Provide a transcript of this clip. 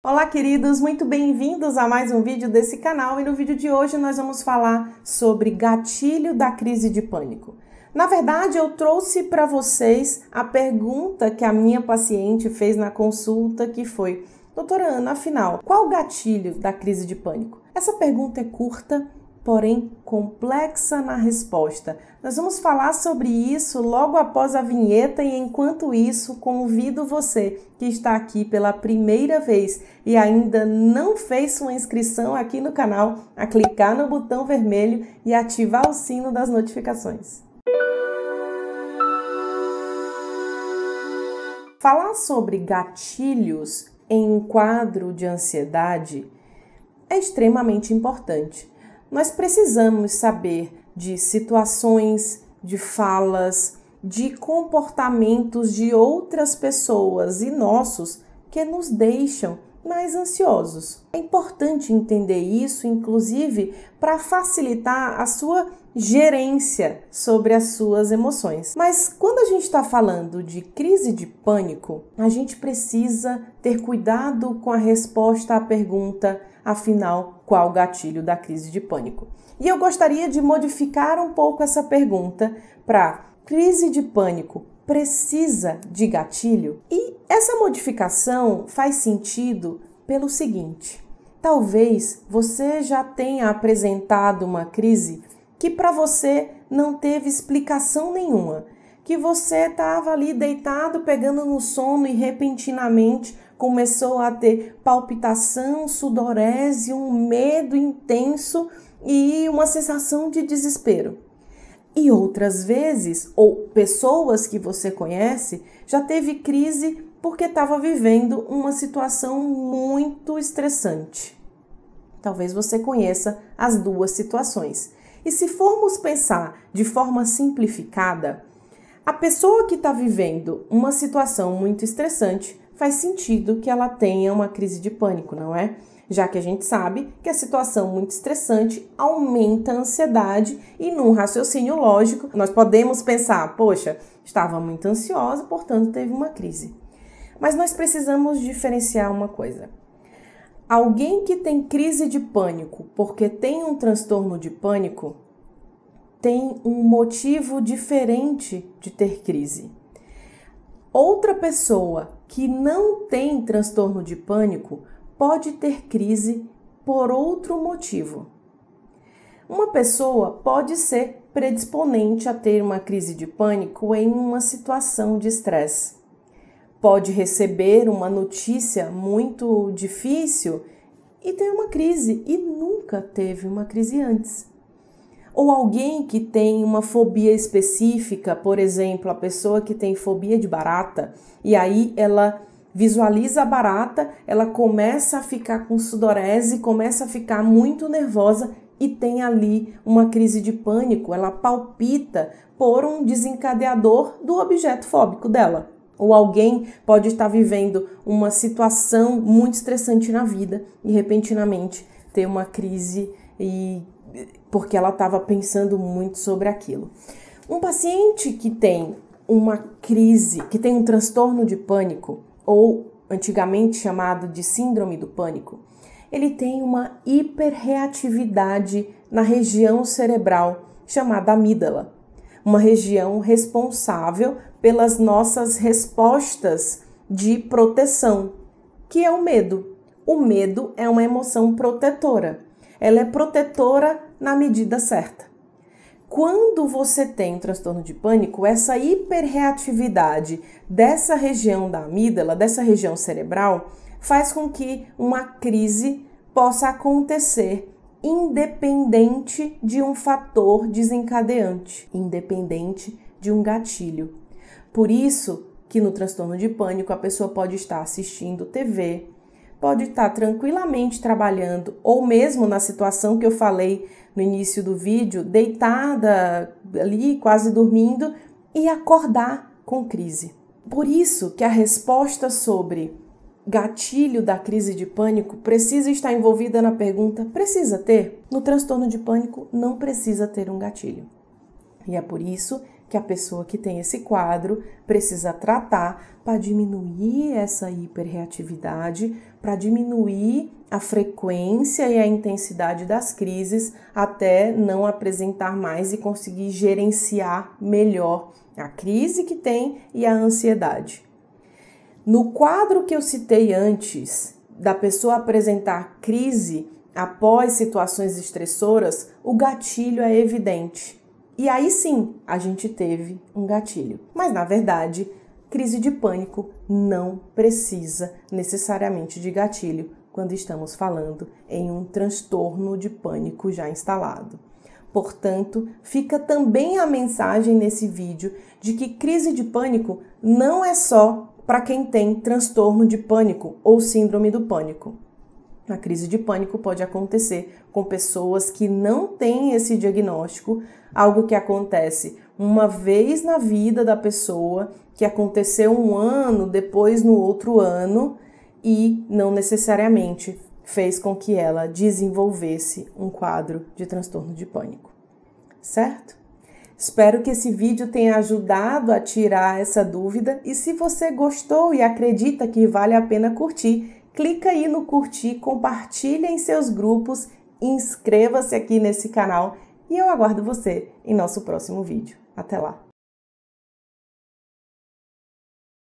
Olá, queridos, muito bem-vindos a mais um vídeo desse canal e no vídeo de hoje nós vamos falar sobre gatilho da crise de pânico. Na verdade, eu trouxe para vocês a pergunta que a minha paciente fez na consulta, que foi: "Doutora Ana, afinal, qual o gatilho da crise de pânico?". Essa pergunta é curta, porém complexa na resposta. Nós vamos falar sobre isso logo após a vinheta e enquanto isso, convido você que está aqui pela primeira vez e ainda não fez sua inscrição aqui no canal a clicar no botão vermelho e ativar o sino das notificações. Falar sobre gatilhos em um quadro de ansiedade é extremamente importante nós precisamos saber de situações, de falas, de comportamentos de outras pessoas e nossos que nos deixam mais ansiosos. É importante entender isso, inclusive, para facilitar a sua gerência sobre as suas emoções. Mas quando a gente está falando de crise de pânico, a gente precisa ter cuidado com a resposta à pergunta: afinal, qual gatilho da crise de pânico. E eu gostaria de modificar um pouco essa pergunta para crise de pânico precisa de gatilho? E essa modificação faz sentido pelo seguinte: talvez você já tenha apresentado uma crise que para você não teve explicação nenhuma que você estava ali deitado, pegando no sono e repentinamente começou a ter palpitação, sudorese, um medo intenso e uma sensação de desespero. E outras vezes, ou pessoas que você conhece, já teve crise porque estava vivendo uma situação muito estressante. Talvez você conheça as duas situações. E se formos pensar de forma simplificada, a pessoa que está vivendo uma situação muito estressante faz sentido que ela tenha uma crise de pânico, não é? Já que a gente sabe que a situação muito estressante aumenta a ansiedade e num raciocínio lógico nós podemos pensar, poxa, estava muito ansiosa, portanto teve uma crise. Mas nós precisamos diferenciar uma coisa. Alguém que tem crise de pânico porque tem um transtorno de pânico tem um motivo diferente de ter crise. Outra pessoa que não tem transtorno de pânico pode ter crise por outro motivo. Uma pessoa pode ser predisponente a ter uma crise de pânico em uma situação de estresse. Pode receber uma notícia muito difícil e ter uma crise e nunca teve uma crise antes ou alguém que tem uma fobia específica, por exemplo, a pessoa que tem fobia de barata, e aí ela visualiza a barata, ela começa a ficar com sudorese, começa a ficar muito nervosa e tem ali uma crise de pânico, ela palpita por um desencadeador do objeto fóbico dela. Ou alguém pode estar vivendo uma situação muito estressante na vida e repentinamente ter uma crise e porque ela estava pensando muito sobre aquilo. Um paciente que tem uma crise, que tem um transtorno de pânico ou antigamente chamado de síndrome do pânico, ele tem uma hiperreatividade na região cerebral chamada amígdala, uma região responsável pelas nossas respostas de proteção, que é o medo. O medo é uma emoção protetora. Ela é protetora na medida certa. Quando você tem um transtorno de pânico, essa hiperreatividade dessa região da amígdala, dessa região cerebral, faz com que uma crise possa acontecer independente de um fator desencadeante, independente de um gatilho. Por isso que no transtorno de pânico a pessoa pode estar assistindo TV, pode estar tá tranquilamente trabalhando, ou mesmo na situação que eu falei no início do vídeo, deitada ali, quase dormindo, e acordar com crise. Por isso que a resposta sobre gatilho da crise de pânico precisa estar envolvida na pergunta: precisa ter? No transtorno de pânico, não precisa ter um gatilho. E é por isso que a pessoa que tem esse quadro precisa tratar para diminuir essa hiperreatividade, para diminuir a frequência e a intensidade das crises até não apresentar mais e conseguir gerenciar melhor a crise que tem e a ansiedade. No quadro que eu citei antes, da pessoa apresentar crise após situações estressoras, o gatilho é evidente. E aí sim, a gente teve um gatilho. Mas na verdade, crise de pânico não precisa necessariamente de gatilho quando estamos falando em um transtorno de pânico já instalado. Portanto, fica também a mensagem nesse vídeo de que crise de pânico não é só para quem tem transtorno de pânico ou síndrome do pânico. A crise de pânico pode acontecer com pessoas que não têm esse diagnóstico, algo que acontece uma vez na vida da pessoa, que aconteceu um ano, depois no outro ano, e não necessariamente fez com que ela desenvolvesse um quadro de transtorno de pânico. Certo? Espero que esse vídeo tenha ajudado a tirar essa dúvida e se você gostou e acredita que vale a pena curtir, clica aí no curtir, compartilha em seus grupos, inscreva-se aqui nesse canal e eu aguardo você em nosso próximo vídeo. Até lá!